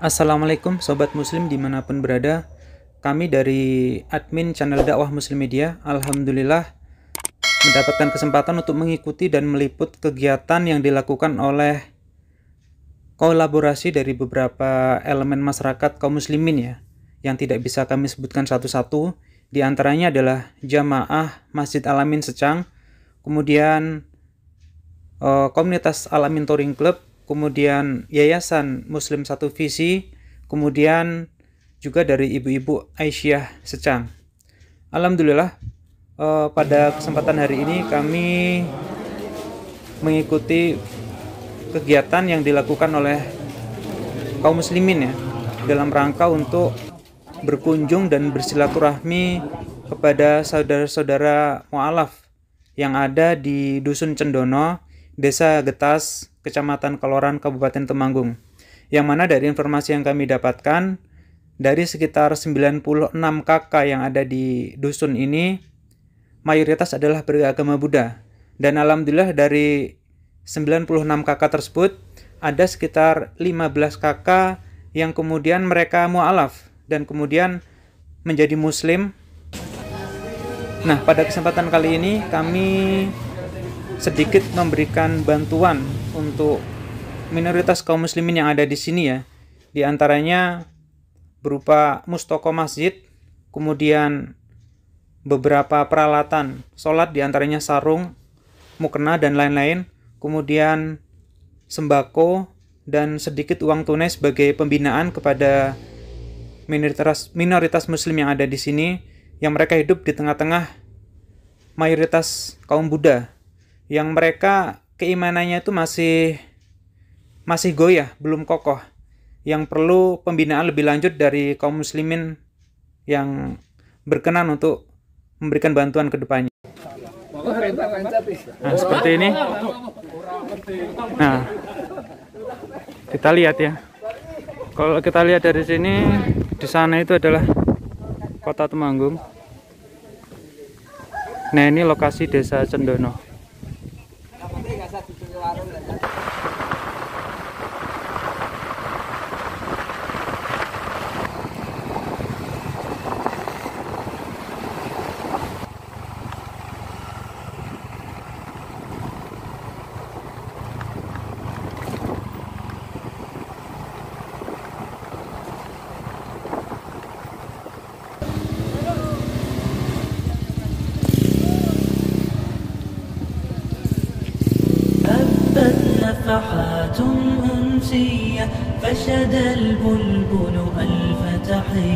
Assalamualaikum Sobat Muslim dimanapun berada Kami dari admin channel dakwah Muslim Media Alhamdulillah mendapatkan kesempatan untuk mengikuti dan meliput kegiatan yang dilakukan oleh kolaborasi dari beberapa elemen masyarakat kaum muslimin ya yang tidak bisa kami sebutkan satu-satu di antaranya adalah jamaah Masjid Alamin Secang kemudian eh, komunitas Alamin Touring Club kemudian Yayasan Muslim Satu Visi, kemudian juga dari ibu-ibu Aisyah Secang. Alhamdulillah eh, pada kesempatan hari ini kami mengikuti kegiatan yang dilakukan oleh kaum muslimin ya dalam rangka untuk berkunjung dan bersilaturahmi kepada saudara-saudara mualaf yang ada di Dusun Cendono Desa Getas, Kecamatan Keloran, Kabupaten Temanggung. Yang mana dari informasi yang kami dapatkan, dari sekitar 96 kakak yang ada di dusun ini, mayoritas adalah beragama Buddha. Dan alhamdulillah dari 96 kakak tersebut, ada sekitar 15 kakak yang kemudian mereka mu'alaf dan kemudian menjadi muslim. Nah, pada kesempatan kali ini kami sedikit memberikan bantuan untuk minoritas kaum muslimin yang ada di sini ya. Di antaranya berupa mustoko masjid, kemudian beberapa peralatan sholat di antaranya sarung, mukena dan lain-lain, kemudian sembako dan sedikit uang tunai sebagai pembinaan kepada minoritas minoritas muslim yang ada di sini yang mereka hidup di tengah-tengah mayoritas kaum Buddha yang mereka keimanannya itu masih masih goyah, belum kokoh, yang perlu pembinaan lebih lanjut dari kaum muslimin yang berkenan untuk memberikan bantuan ke depannya. Nah, seperti ini. Nah, kita lihat ya. Kalau kita lihat dari sini, di sana itu adalah kota Temanggung. Nah, ini lokasi desa Cendono. نفحات أنسية فشد البلبل ألف تحية